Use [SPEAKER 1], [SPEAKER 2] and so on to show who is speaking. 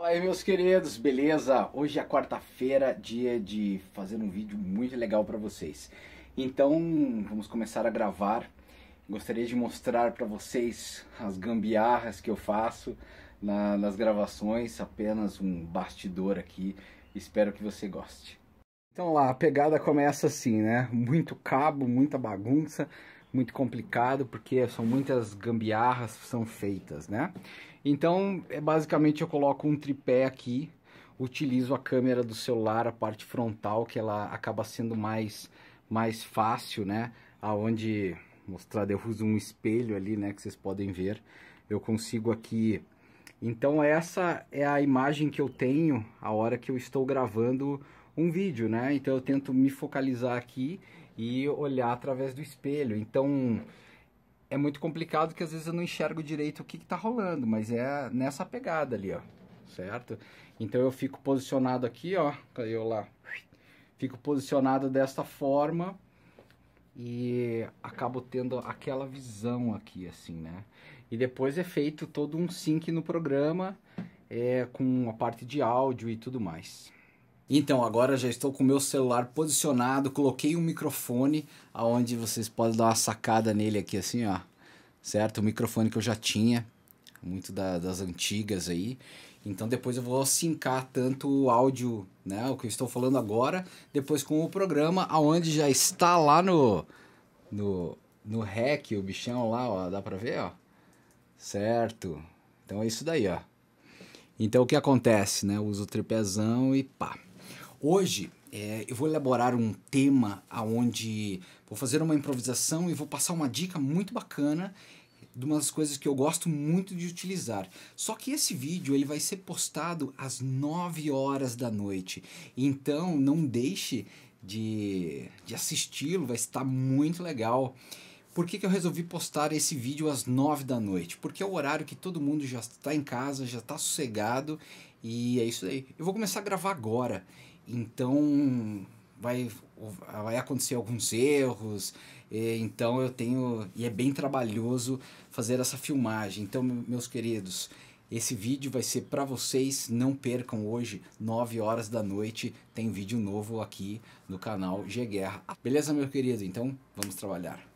[SPEAKER 1] Fala aí meus queridos, beleza? Hoje é quarta-feira, dia de fazer um vídeo muito legal para vocês. Então, vamos começar a gravar. Gostaria de mostrar para vocês as gambiarras que eu faço na, nas gravações, apenas um bastidor aqui. Espero que você goste. Então lá, a pegada começa assim, né? Muito cabo, muita bagunça muito complicado porque são muitas gambiarras são feitas, né? Então, é basicamente eu coloco um tripé aqui, utilizo a câmera do celular, a parte frontal, que ela acaba sendo mais mais fácil, né? Aonde mostrar, eu uso um espelho ali, né, que vocês podem ver. Eu consigo aqui então essa é a imagem que eu tenho a hora que eu estou gravando um vídeo, né? Então eu tento me focalizar aqui e olhar através do espelho. Então é muito complicado que às vezes eu não enxergo direito o que está rolando, mas é nessa pegada ali, ó, certo? Então eu fico posicionado aqui, ó, eu lá, fico posicionado desta forma e acabo tendo aquela visão aqui, assim, né? E depois é feito todo um sync no programa, é, com a parte de áudio e tudo mais. Então, agora já estou com o meu celular posicionado, coloquei um microfone aonde vocês podem dar uma sacada nele aqui assim, ó. Certo? O microfone que eu já tinha, muito da, das antigas aí. Então depois eu vou sincar tanto o áudio, né, o que eu estou falando agora, depois com o programa aonde já está lá no no no REC, o bichão lá, ó, dá para ver, ó. Certo? Então é isso daí, ó. Então o que acontece, né? uso o tripézão e pá. Hoje é, eu vou elaborar um tema aonde vou fazer uma improvisação e vou passar uma dica muito bacana de umas coisas que eu gosto muito de utilizar. Só que esse vídeo ele vai ser postado às 9 horas da noite. Então não deixe de, de assisti-lo, vai estar muito legal. Por que, que eu resolvi postar esse vídeo às 9 da noite? Porque é o horário que todo mundo já está em casa, já está sossegado e é isso aí. Eu vou começar a gravar agora. Então, vai, vai acontecer alguns erros. então, eu tenho. E é bem trabalhoso fazer essa filmagem. Então, meus queridos. Esse vídeo vai ser para vocês, não percam hoje, 9 horas da noite, tem vídeo novo aqui no canal G Guerra. Beleza, meu querido? Então, vamos trabalhar.